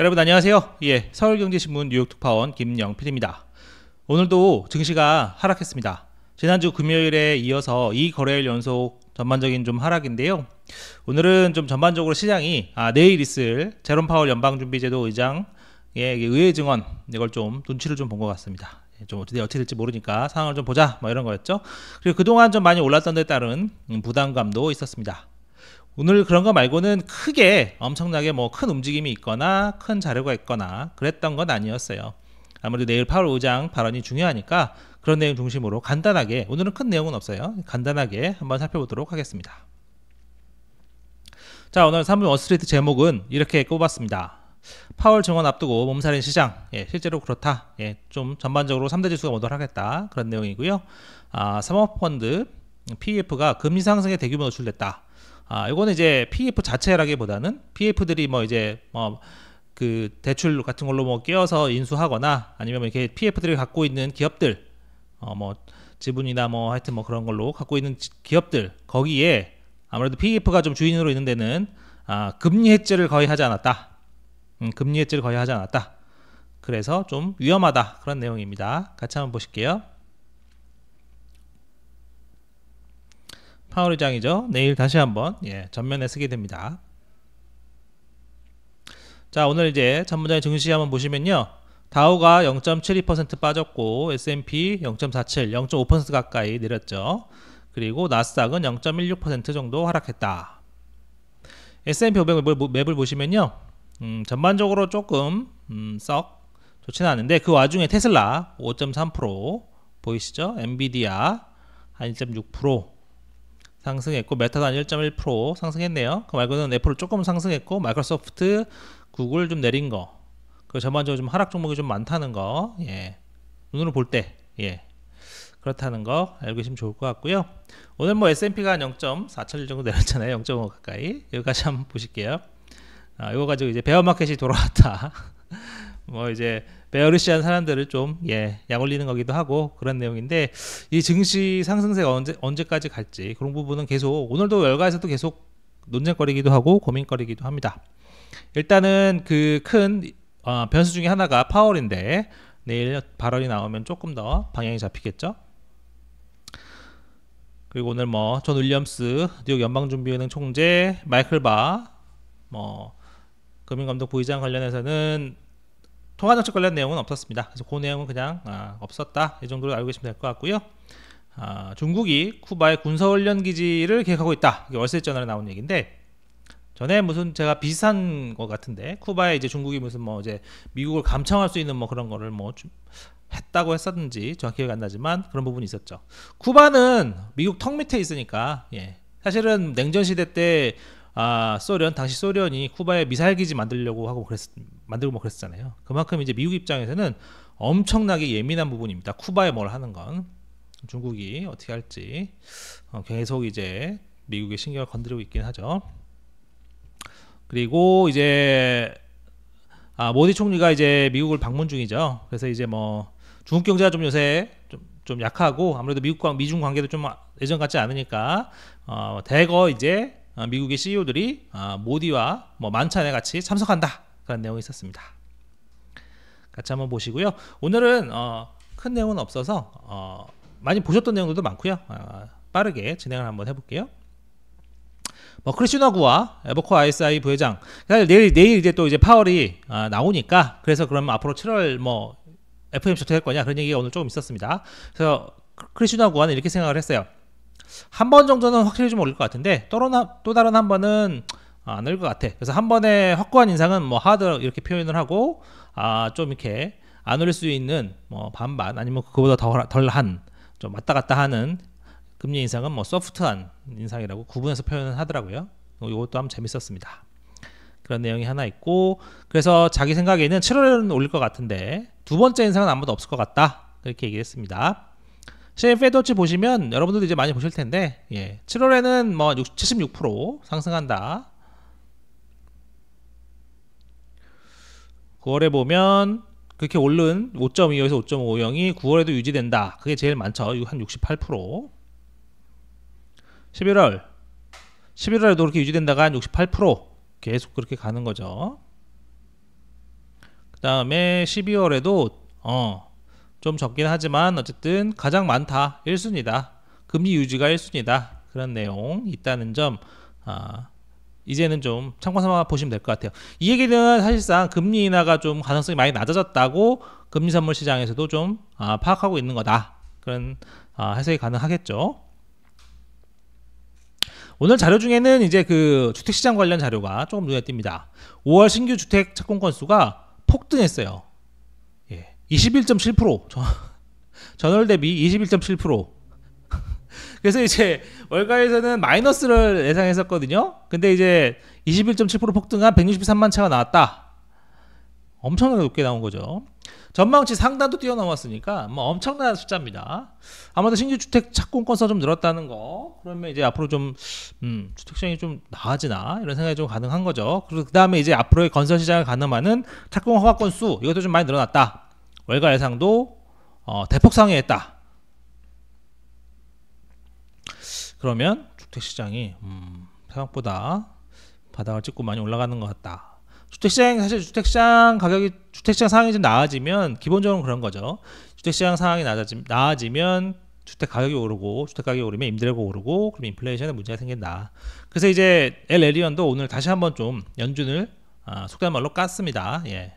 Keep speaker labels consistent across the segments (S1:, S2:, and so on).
S1: 여러분 안녕하세요. 예, 서울경제신문 뉴욕특파원 김영필입니다. 오늘도 증시가 하락했습니다. 지난주 금요일에 이어서 이 거래일 연속 전반적인 좀 하락인데요. 오늘은 좀 전반적으로 시장이 아, 내일 있을 제롬 파월 연방준비제도 의장의 의회 증언 이걸 좀 눈치를 좀 본 것 같습니다. 예, 좀 어떻게, 어떻게 될지 모르니까 상황을 좀 보자 뭐 이런 거였죠. 그리고 그동안 좀 많이 올랐던 데 따른 부담감도 있었습니다. 오늘 그런 거 말고는 크게 엄청나게 뭐 큰 움직임이 있거나 큰 자료가 있거나 그랬던 건 아니었어요. 아무래도 내일 8월5장 발언이 중요하니까 그런 내용 중심으로 간단하게 오늘은 큰 내용은 없어요. 간단하게 한번 살펴보도록 하겠습니다. 자 오늘 3분 워스트리트 제목은 이렇게 꼽았습니다. 파월 증언 앞두고 몸살인 시장 예, 실제로 그렇다. 예, 좀 전반적으로 3대 지수가 모델하겠다 그런 내용이고요. 아, 사모펀드 PEF가 금리 상승에 대규모 노출됐다. 아, 요거는 이제 PF 자체라기보다는 PF들이 뭐 이제 뭐 그 대출 같은 걸로 뭐 끼어서 인수하거나 아니면 이렇게 PF들이 갖고 있는 기업들 어뭐 지분이나 뭐 하여튼 뭐 그런 걸로 갖고 있는 기업들 거기에 아무래도 PF가 좀 주인으로 있는 데는 아, 금리 해제를 거의 하지 않았다. 음, 금리 해제를 거의 하지 않았다. 그래서 좀 위험하다 그런 내용입니다. 같이 한번 보실게요. 파월 의장이죠. 내일 다시 한번 예, 전면에 쓰게 됩니다. 자 오늘 이제 전문자의 증시 한번 보시면요. 다우가 0.72% 빠졌고 S&P 0.47, 0.5% 가까이 내렸죠. 그리고 나스닥은 0.16% 정도 하락했다. S&P 500 뭐, 뭐, 맵을 보시면요. 음, 전반적으로 조금 음, 썩 좋지는 않은데 그 와중에 테슬라 5.3% 보이시죠? 엔비디아 한1.6% 상승했고 메타도 1.1% 상승했네요. 그 말고는 애플 조금 상승했고 마이크로소프트, 구글 좀 내린 거. 그 전반적으로 좀 하락 종목이 좀 많다는 거. 예. 눈으로 볼 때. 예. 그렇다는 거 알고 계시면 좋을 것 같고요. 오늘 뭐 S&P가 0.4천일 정도 내렸잖아요. 0.5 가까이. 여기까지 한번 보실게요. 아, 이거 가지고 이제 베어마켓이 돌아왔다. 뭐 이제 베어리시한 사람들을 좀 예, 약올리는 거기도 하고 그런 내용인데 이 증시 상승세가 언제 언제까지 갈지 그런 부분은 계속 오늘도 열가에서도 계속 논쟁거리기도 하고 고민거리기도 합니다. 일단은 그 큰 어, 변수 중에 하나가 파월인데 내일 발언이 나오면 조금 더 방향이 잡히겠죠. 그리고 오늘 뭐 존 윌리엄스 뉴욕 연방준비은행 총재 마이클 바 뭐 금융감독 부의장 관련해서는 통화 정책 관련 내용은 없었습니다. 그래서 그 내용은 그냥 아, 없었다 이 정도로 알고 계시면 될 것 같고요. 아, 중국이 쿠바의 군사훈련 기지를 계획하고 있다. 이게 월세 전화로 나온 얘기인데 전에 무슨 제가 비슷한 것 같은데 쿠바에 이제 중국이 무슨 뭐 이제 미국을 감청할 수 있는 뭐 그런 거를 뭐 했다고 했었는지 정확히 기억이 안 나지만 그런 부분이 있었죠. 쿠바는 미국 턱 밑에 있으니까 예. 사실은 냉전 시대 때아 소련 당시 소련이 쿠바에 미사일 기지 만들려고 하고 그랬 만들고 뭐 그랬잖아요. 그만큼 이제 미국 입장에서는 엄청나게 예민한 부분입니다. 쿠바에 뭘 하는 건 중국이 어떻게 할지 어, 계속 이제 미국의 신경을 건드리고 있긴 하죠. 그리고 이제 아, 모디 총리가 이제 미국을 방문 중이죠. 그래서 이제 뭐 중국 경제가 좀 요새 좀, 좀 약하고 아무래도 미국과 미중 관계도 좀 예전 같지 않으니까 어, 대거 이제 아, 미국의 CEO들이 아, 모디와 뭐 만찬에 같이 참석한다 그런 내용이 있었습니다. 같이 한번 보시고요. 오늘은 어, 큰 내용은 없어서 어, 많이 보셨던 내용들도 많고요. 아, 빠르게 진행을 한번 해볼게요. 뭐 크리슈나구와 에버코 ISI 부회장 사실 내일 내일 이제 또 이제 파월이 나오니까 그래서 그러면 앞으로 7월 뭐 f m 쇼트 떻할 거냐 그런 얘기가 오늘 조금 있었습니다. 그래서 크리슈나구와는 이렇게 생각을 했어요. 한번 정도는 확실히 좀 오를 것 같은데 또 다른 한 번은 아, 안올 것 같아. 그래서 한 번에 확고한 인상은 뭐 하드 이렇게 표현을 하고 아 좀 이렇게 안오릴수 있는 뭐 반반 아니면 그거보다 덜한 좀 왔다 갔다 하는 금리 인상은 뭐 소프트한 인상이라고 구분해서 표현을 하더라고요. 이것도 어, 한번 재밌었습니다. 그런 내용이 하나 있고 그래서 자기 생각에는 7월에는 올릴 것 같은데 두 번째 인상은 아무도 없을 것 같다 그렇게 얘기했습니다. CFE도치 보시면 여러분들도 이제 많이 보실 텐데 예, 7월에는 뭐 6, 76% 상승한다. 9월에 보면 그렇게 오른 5.25에서 5.50이 9월에도 유지된다. 그게 제일 많죠. 한 68%. 11월 11월에도 그렇게 유지된다가 한68% 계속 그렇게 가는 거죠. 그 다음에 12월에도 어좀 적긴 하지만 어쨌든 가장 많다 1순위다 금리 유지가 1순위다 그런 내용 있다는 점 아, 이제는 좀 참고 삼아 보시면 될 것 같아요. 이 얘기는 사실상 금리 인하가 좀 가능성이 많이 낮아졌다고 금리 선물 시장에서도 좀 아, 파악하고 있는 거다. 그런 아, 해석이 가능하겠죠. 오늘 자료 중에는 이제 그 주택 시장 관련 자료가 조금 눈에 띕니다. 5월 신규 주택 착공 건수가 폭등했어요. 21.7% 저, 전월 대비 21.7% 그래서 이제 월가에서는 마이너스를 예상했었거든요. 근데 이제 21.7% 폭등한 163만 차가 나왔다. 엄청나게 높게 나온 거죠. 전망치 상단도 뛰어넘었으니까 뭐 엄청난 숫자입니다. 아무래도 신규 주택 착공 건수가 좀 늘었다는 거. 그러면 이제 앞으로 좀 음, 주택 시장이 좀 나아지나 이런 생각이 좀 가능한 거죠. 그리고 그다음에 이제 앞으로의 건설 시장을 가늠하는 착공 허가 건수 이것도 좀 많이 늘어났다. 월가 예상도 어, 대폭 상회했다. 그러면 주택 시장이 음, 생각보다 바닥을 찍고 많이 올라가는 것 같다. 주택시장 사실 주택시장 가격이 주택시장 상황이 좀 나아지면 기본적으로 그런 거죠. 주택시장 상황이 나아지, 나아지면 주택 가격이 오르고 주택 가격이 오르면 임대료가 오르고 그럼 인플레이션에 문제가 생긴다. 그래서 이제 엘에리언도 오늘 다시 한번 좀 연준을 아, 속된 말로 깠습니다. 예.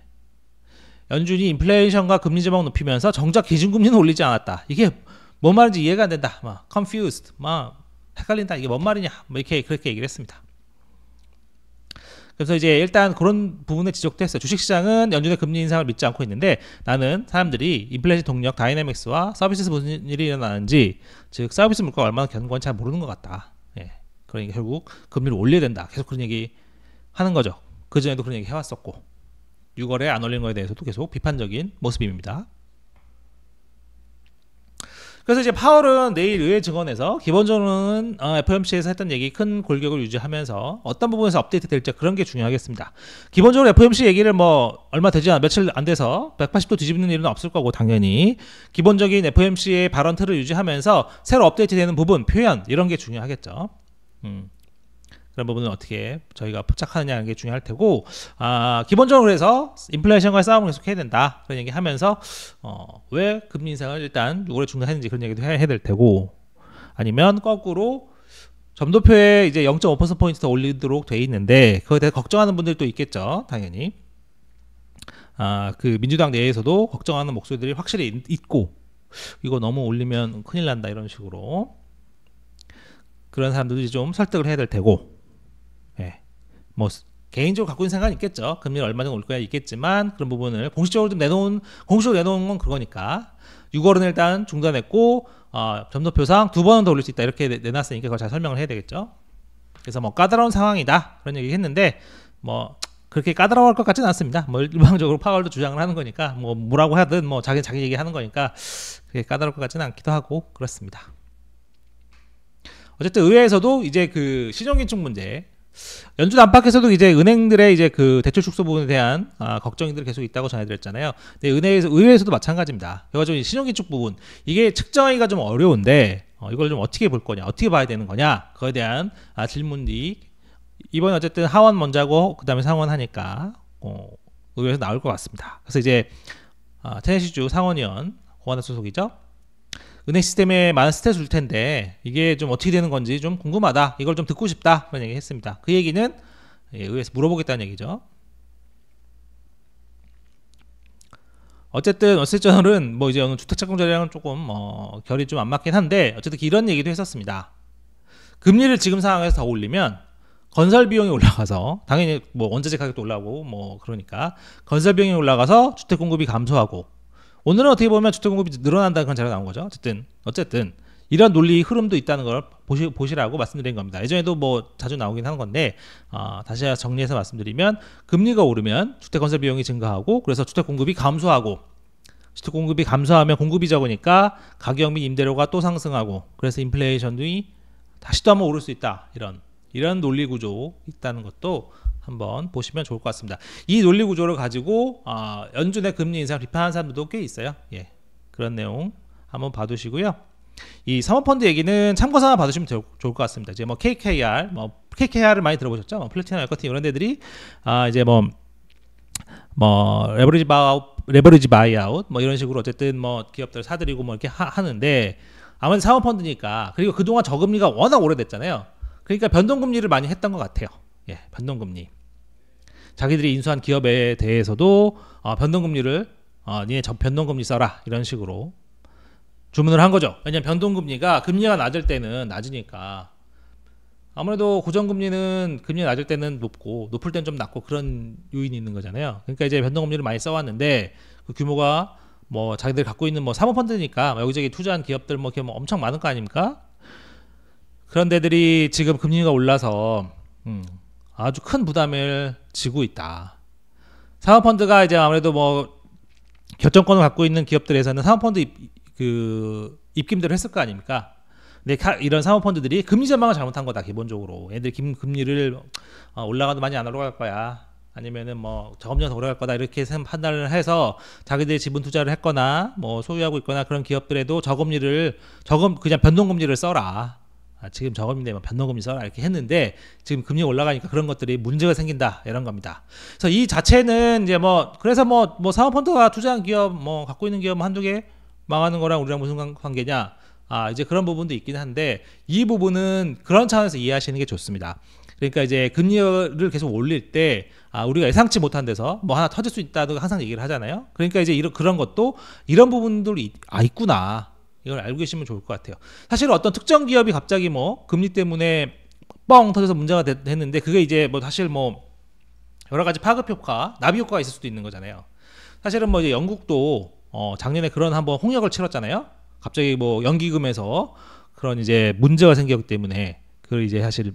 S1: 연준이 인플레이션과 금리 제방 높이면서 정작 기준금리는 올리지 않았다. 이게 뭔 말인지 이해가 안 된다. 막 confused, 막 헷갈린다. 이게 뭔 말이냐? 뭐 이렇게 그렇게 얘기를 했습니다. 그래서 이제 일단 그런 부분에 지적도 했어요. 주식시장은 연준의 금리 인상을 믿지 않고 있는데 나는 사람들이 인플레이션 동력 다이내믹스와 서비스에서 무슨 일이 일어나는지 즉 서비스 물가가 얼마나 견고한지 잘 모르는 것 같다. 예. 그러니까 결국 금리를 올려야 된다. 계속 그런 얘기 하는 거죠. 그전에도 그런 얘기 해왔었고. 6월에 안 올린 거에 대해서도 계속 비판적인 모습입니다. 그래서 이제 파월은 내일 의회 증언에서 기본적으로는 어, FOMC에서 했던 얘기 큰 골격을 유지하면서 어떤 부분에서 업데이트 될지 그런 게 중요하겠습니다. 기본적으로 FOMC 얘기를 뭐 얼마 되지 않 며칠 안 돼서 180도 뒤집는 일은 없을 거고 당연히 기본적인 FOMC의 발언 틀을 유지하면서 새로 업데이트되는 부분 표현 이런 게 중요하겠죠. 음. 그런 부분은 어떻게 저희가 포착하느냐는 게 중요할 테고 아, 기본적으로 해서인플레이션과 싸움을 계속 해야 된다 그런 얘기 하면서 어, 왜 금리 인상을 일단 6월에 중단했는지 그런 얘기도 해야, 해야 될 테고 아니면 거꾸로 점도표에 이제 0.5% 포인트 더 올리도록 돼 있는데 그거에 대해 걱정하는 분들도 있겠죠 당연히 아, 그 민주당 내에서도 걱정하는 목소리들이 확실히 있고 이거 너무 올리면 큰일 난다 이런 식으로 그런 사람들도 좀 설득을 해야 될 테고 뭐 개인적으로 갖고 있는 생각은 있겠죠. 금리는 얼마 정도 올 거야 있겠지만 그런 부분을 공식적으로 좀 내놓은 공식적으로 내놓은 건 그거니까 6월은 일단 중단했고 어, 점도표상 두 번은 더 올릴 수 있다 이렇게 내놨으니까 그걸 잘 설명을 해야 되겠죠. 그래서 뭐 까다로운 상황이다 그런 얘기 했는데 뭐 그렇게 까다로울 것 같지는 않습니다. 뭐 일방적으로 파월도 주장을 하는 거니까 뭐 뭐라고 하든 뭐 자기 자기 얘기하는 거니까 그게 까다로울 것 같지는 않기도 하고 그렇습니다. 어쨌든 의회에서도 이제 그 신용기축 문제 연준 안팎에서도 이제 은행들의 이제 그 대출 축소 부분에 대한 아, 걱정들이 계속 있다고 전해드렸잖아요. 근데 은행에서 의회에서도 마찬가지입니다. 그래가지고 신용기축 부분 이게 측정하기가 좀 어려운데 어, 이걸 좀 어떻게 볼 거냐, 어떻게 봐야 되는 거냐 그거에 대한 아, 질문이 이번에 어쨌든 하원 먼저고 그다음에 상원 하니까 어, 의회에서 나올 것 같습니다. 그래서 이제 아, 테네시주 상원의원 고관의 소속이죠. 은행 시스템에 많은 스트레스줄 텐데 이게 좀 어떻게 되는 건지 좀 궁금하다. 이걸 좀 듣고 싶다. 그런 얘기 했습니다. 그 얘기는 예, 의회에서 물어보겠다는 얘기죠. 어쨌든 어세저널은 뭐 이제 어느 주택채권자리랑은 조금 어, 결이 좀 안 맞긴 한데 어쨌든 이런 얘기도 했었습니다. 금리를 지금 상황에서 더 올리면 건설 비용이 올라가서 당연히 뭐 원자재 가격도 올라오고 뭐 그러니까 건설 비용이 올라가서 주택 공급이 감소하고 오늘은 어떻게 보면 주택 공급이 늘어난다는 그런 자료가 나온 거죠. 어쨌든 어쨌든 이런 논리 흐름도 있다는 걸 보시, 보시라고 말씀드린 겁니다. 예전에도 뭐 자주 나오긴 한 건데 어, 다시 정리해서 말씀드리면 금리가 오르면 주택 건설 비용이 증가하고 그래서 주택 공급이 감소하고 주택 공급이 감소하면 공급이 적으니까 가격 및 임대료가 또 상승하고 그래서 인플레이션이 다시 또 한번 오를 수 있다 이런 이런 논리 구조 있다는 것도 한번 보시면 좋을 것 같습니다. 이 논리 구조를 가지고 어, 연준의 금리 인상 비판하는 사람들도 꽤 있어요. 예, 그런 내용 한번 봐두시고요. 이 사모펀드 얘기는 참고 삼아 봐주시면 좋을 것 같습니다. 이제 뭐 KKR, 뭐 KKR을 많이 들어보셨죠? 뭐 플래티넘 에코 이런 데들이 아 이제 뭐뭐 뭐, 레버리지 바우 레버리지 바이아웃 뭐 이런 식으로 어쨌든 뭐 기업들 사들이고 뭐 이렇게 하, 는데 아무래도 사모펀드니까 그리고 그동안 저금리가 워낙 오래됐잖아요. 그러니까 변동금리를 많이 했던 것 같아요. 예, 변동금리. 자기들이 인수한 기업에 대해서도 어, 변동금리를 어, 니네 저 변동금리 써라 이런 식으로 주문을 한 거죠. 왜냐면 변동금리가 금리가 낮을 때는 낮으니까 아무래도 고정금리는 금리 낮을 때는 높고 높을 때는 좀 낮고 그런 요인이 있는 거잖아요. 그러니까 이제 변동금리를 많이 써왔는데 그 규모가 뭐 자기들 갖고 있는 뭐 사모펀드니까 뭐 여기저기 투자한 기업들 뭐 이렇게 뭐 엄청 많은 거 아닙니까? 그런 데들이 지금 금리가 올라서 음, 아주 큰 부담을 지고 있다. 사모펀드가 이제 아무래도 뭐 결정권을 갖고 있는 기업들에서는 사모펀드 입, 그 입김들을 했을 거 아닙니까? 근데 이런 사모펀드들이 금리 전망을 잘못한 거다 기본적으로 애들 금, 리를 어, 올라가도 많이 안 올라갈 거야 아니면은 뭐 저금리가 더 올라갈 거다 이렇게 판단을 해서 자기들이 지분 투자를 했거나 뭐 소유하고 있거나 그런 기업들에도 저금리를 저금 그냥 변동금리를 써라 아, 지금 저금리인데 변동금리 뭐 써라 이렇게 했는데 지금 금리 올라가니까 그런 것들이 문제가 생긴다 이런 겁니다. 그래서 이 자체는 이제 뭐 그래서 뭐뭐 뭐 사모펀드가 투자한 기업 뭐 갖고 있는 기업 뭐 한두 개 망하는 거랑 우리랑 무슨 관계냐? 아 이제 그런 부분도 있긴 한데 이 부분은 그런 차원에서 이해하시는 게 좋습니다. 그러니까 이제 금리를 계속 올릴 때 아, 우리가 예상치 못한 데서 뭐 하나 터질 수있다도 항상 얘기를 하잖아요. 그러니까 이제 이런 그런 것도 이런 부분들이 아 있구나. 이걸 알고 계시면 좋을 것 같아요. 사실 어떤 특정 기업이 갑자기 뭐 금리 때문에 뻥 터져서 문제가 됐는데 그게 이제 뭐 사실 뭐 여러 가지 파급 효과, 나비 효과가 있을 수도 있는 거잖아요. 사실은 뭐 이제 영국도 어 작년에 그런 한번 홍역을 치렀잖아요. 갑자기 뭐 연기금에서 그런 이제 문제가 생겼기 때문에 그 이제 사실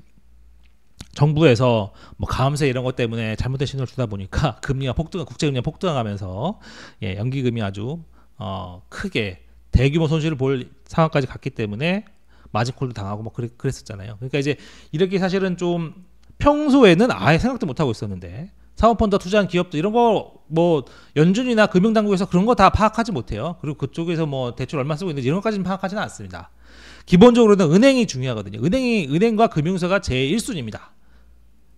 S1: 정부에서 뭐 감세 이런 것 때문에 잘못된 신호를 주다 보니까 금리가 폭등, 국제금리가 폭등하면서 예, 연기금이 아주 어 크게 대규모 손실을 볼 상황까지 갔기 때문에 마진콜도 당하고 뭐 그랬, 그랬었잖아요. 그러니까 이제 이렇게 사실은 좀 평소에는 아예 생각도 못 하고 있었는데 사모펀드 투자한 기업도 이런 거 뭐 연준이나 금융당국에서 그런 거 다 파악하지 못해요. 그리고 그쪽에서 뭐 대출 얼마 쓰고 있는지 이런 것까지는 파악하지는 않습니다. 기본적으로는 은행이 중요하거든요. 은행이 은행과 금융사가 제 1순위입니다.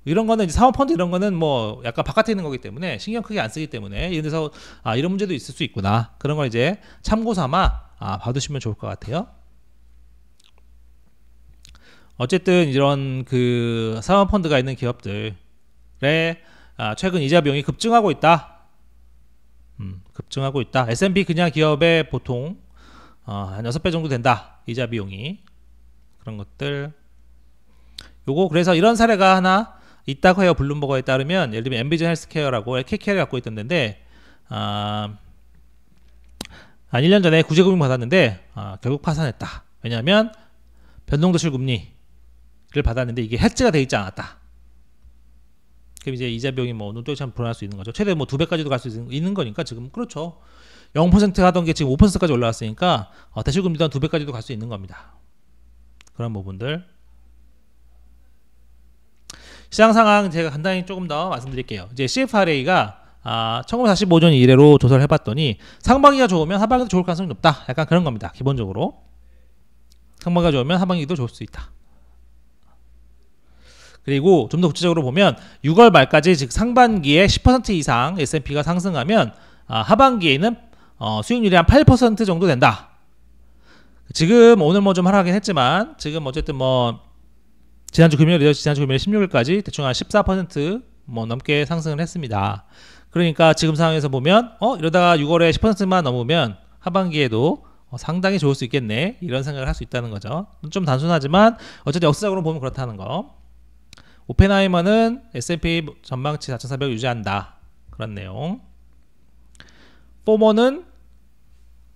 S1: 이런 거는 이제 사모펀드 이런 거는 뭐 약간 바깥에 있는 거기 때문에 신경 크게 안 쓰기 때문에 이런 데서 아 이런 문제도 있을 수 있구나 그런 걸 이제 참고 삼아 아, 봐두시면 좋을 것 같아요. 어쨌든 이런 그 사모펀드가 있는 기업들의 아, 최근 이자 비용이 급증하고 있다. 음, 급증하고 있다. S&P 그냥 기업의 보통 어, 한 여섯 배 정도 된다. 이자 비용이. 그런 것들. 요거 그래서 이런 사례가 하나 있다고 해요. 블룸버거에 따르면 예를 들면 엠비전 헬스케어라고 KK를 갖고 있던 데인데 아, 어, 한 1년 전에 구제금융 받았는데 아, 결국 파산했다. 왜냐하면 변동도실 금리를 받았는데 이게 해지가 되어 있지 않았다. 그럼 이제 이자 비용이 뭐 어느 쪽에서 불어날 수 있는 거죠. 최대 뭐 두 배까지도 갈 수 있는 거니까 지금 그렇죠. 0% 하던 게 지금 5%까지 올라왔으니까 어, 대출금리도 한 두 배까지도 갈 수 있는 겁니다. 그런 부분들 시장 상황 제가 간단히 조금 더 말씀드릴게요. 이제 CFRA가 아, 1945년 이래로 조사를 해봤더니 상반기가 좋으면 하반기도 좋을 가능성이 높다. 약간 그런 겁니다. 기본적으로 상반기가 좋으면 하반기도 좋을 수 있다. 그리고 좀 더 구체적으로 보면 6월 말까지 즉 상반기에 10% 이상 S&P가 상승하면 아, 하반기에는 어, 수익률이 한 8% 정도 된다. 지금 오늘 뭐 좀 하락하긴 했지만 지금 어쨌든 뭐 지난주 금요일이죠. 지난주 금요일 16일까지 대충 한 14%뭐 넘게 상승을 했습니다. 그러니까 지금 상황에서 보면 어 이러다가 6월에 10%만 넘으면 하반기에도 어, 상당히 좋을 수 있겠네 이런 생각을 할 수 있다는 거죠. 좀 단순하지만 어쨌든 역사적으로 보면 그렇다는 거. 오펜하이머는 S&P 전망치 4,400을 유지한다 그런 내용. 포머는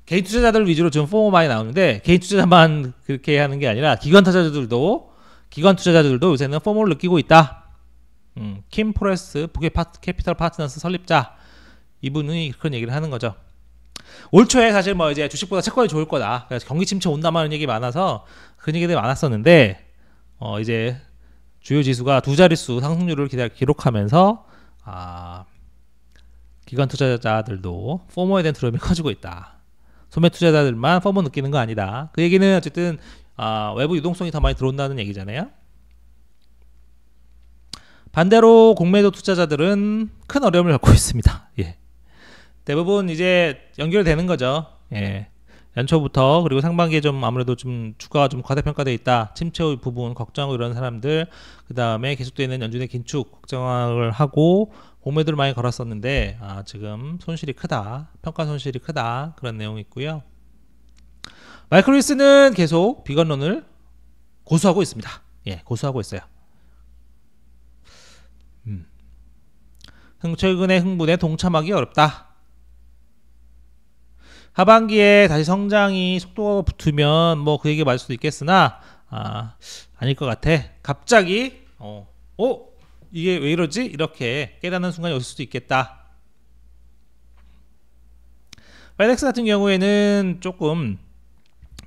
S1: 개인 투자자들 위주로 지금 포머 많이 나오는데 개인 투자자만 그렇게 하는 게 아니라 기관 투자자들도 기관 투자자들도 요새는 포머를 느끼고 있다. 음, 킴 포레스 북의 파트, 캐피털 파트너스 설립자 이분이 그런 얘기를 하는 거죠. 올 초에 사실 뭐 이제 주식보다 채권이 좋을 거다. 그래서 경기 침체 온다마는 얘기 많아서 그런 얘기들이 많았었는데 어 이제 주요 지수가 두 자릿수 상승률을 기다, 기록하면서 아 기관 투자자들도 포머에 대한 두려움이 커지고 있다. 소매 투자자들만 포머 느끼는 거 아니다. 그 얘기는 어쨌든 아, 외부 유동성이 더 많이 들어온다는 얘기잖아요. 반대로 공매도 투자자들은 큰 어려움을 겪고 있습니다. 예. 대부분 이제 연결되는 거죠. 예. 네. 연초부터 그리고 상반기에 좀 아무래도 좀 주가가 좀 과대평가돼 있다 침체 부분 걱정하고 이런 사람들 그 다음에 계속되는 연준의 긴축 걱정을 하고 공매도를 많이 걸었었는데 아, 지금 손실이 크다 평가 손실이 크다 그런 내용이 있고요 마이크로리스는 계속 비건론을 고수하고 있습니다 예 고수하고 있어요 음. 최근의 흥분에 동참하기 어렵다. 하반기에 다시 성장이 속도가 붙으면 뭐 그 얘기 말 수도 있겠으나 아, 아닐 것 같아. 갑자기 어, 어? 이게 왜 이러지? 이렇게 깨닫는 순간이 올 수도 있겠다. 파이덱스 같은 경우에는 조금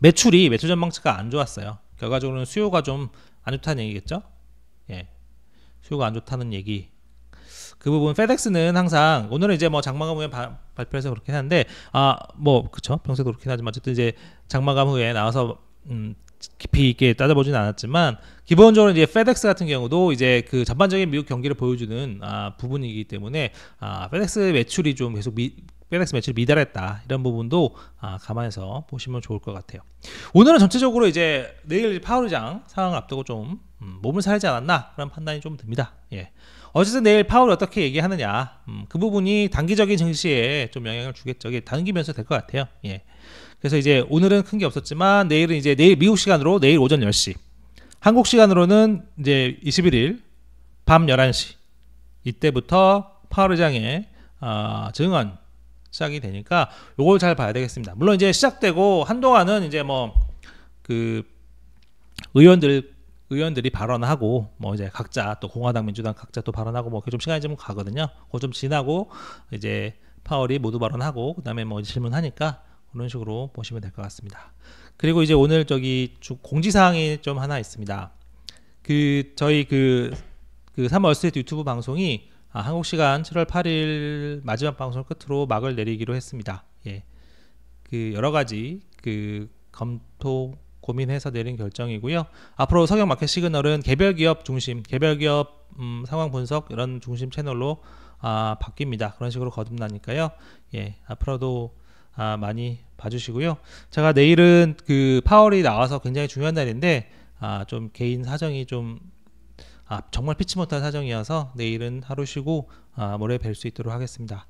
S1: 매출이 매출 전망치가 안 좋았어요. 결과적으로는 수요가 좀 안 좋다는 얘기겠죠? 예. 수요가 안 좋다는 얘기. 그 부분 페덱스는 항상 오늘은 이제 뭐 장마감 후에 바, 발표해서 그렇긴 한데 아 뭐 그쵸 평소에도 그렇긴 하지만 어쨌든 이제 장마감 후에 나와서 음 깊이 있게 따져보진 않았지만 기본적으로 이제 페덱스 같은 경우도 이제 그 전반적인 미국 경기를 보여주는 아 부분이기 때문에 아 페덱스 매출이 좀 계속 미, 백덱스 매출이 미달했다 이런 부분도 아, 감안해서 보시면 좋을 것 같아요. 오늘은 전체적으로 이제 내일 파월의장 상황을 앞두고 좀 음, 몸을 살지 않았나 그런 판단이 좀 듭니다. 예. 어쨌든 내일 파월이 어떻게 얘기하느냐 음, 그 부분이 단기적인 증시에 좀 영향을 주겠죠. 이게 단기 면서될 것 같아요. 예. 그래서 이제 오늘은 큰 게 없었지만 내일은 이제 내일 미국 시간으로 내일 오전 10시 한국 시간으로는 이제 21일 밤 11시 이때부터 파월 의장의 어, 증언 시작이 되니까 요걸 잘 봐야 되겠습니다. 물론 이제 시작되고 한동안은 이제 뭐 그 의원들 의원들이 발언하고 뭐 이제 각자 또 공화당 민주당 각자 또 발언하고 뭐좀 시간이 좀 가거든요. 그거 좀 지나고 이제 파월이 모두 발언하고 그다음에 뭐 질문하니까 그런 식으로 보시면 될 것 같습니다. 그리고 이제 오늘 저기 공지사항이 좀 하나 있습니다. 그 저희 그, 그 3월 스테트 유튜브 방송이 아, 한국 시간 7월 8일 마지막 방송 끝으로 막을 내리기로 했습니다. 예. 그 여러 가지 그 검토 고민해서 내린 결정이고요. 앞으로 석영 마켓 시그널은 개별 기업 중심, 개별 기업 음, 상황 분석 이런 중심 채널로 아, 바뀝니다. 그런 식으로 거듭나니까요. 예, 앞으로도 아, 많이 봐주시고요. 제가 내일은 그 파월이 나와서 굉장히 중요한 날인데 아, 좀 개인 사정이 좀 아, 정말 피치 못한 사정이어서 내일은 하루 쉬고 아, 모레 뵐 수 있도록 하겠습니다.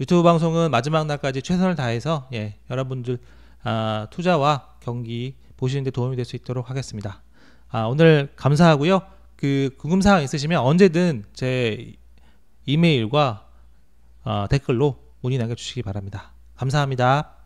S1: 유튜브 방송은 마지막 날까지 최선을 다해서 예, 여러분들 아, 투자와 경기 보시는데 도움이 될 수 있도록 하겠습니다. 아, 오늘 감사하고요. 그 궁금사항 있으시면 언제든 제 이메일과 어, 댓글로 문의 남겨주시기 바랍니다. 감사합니다.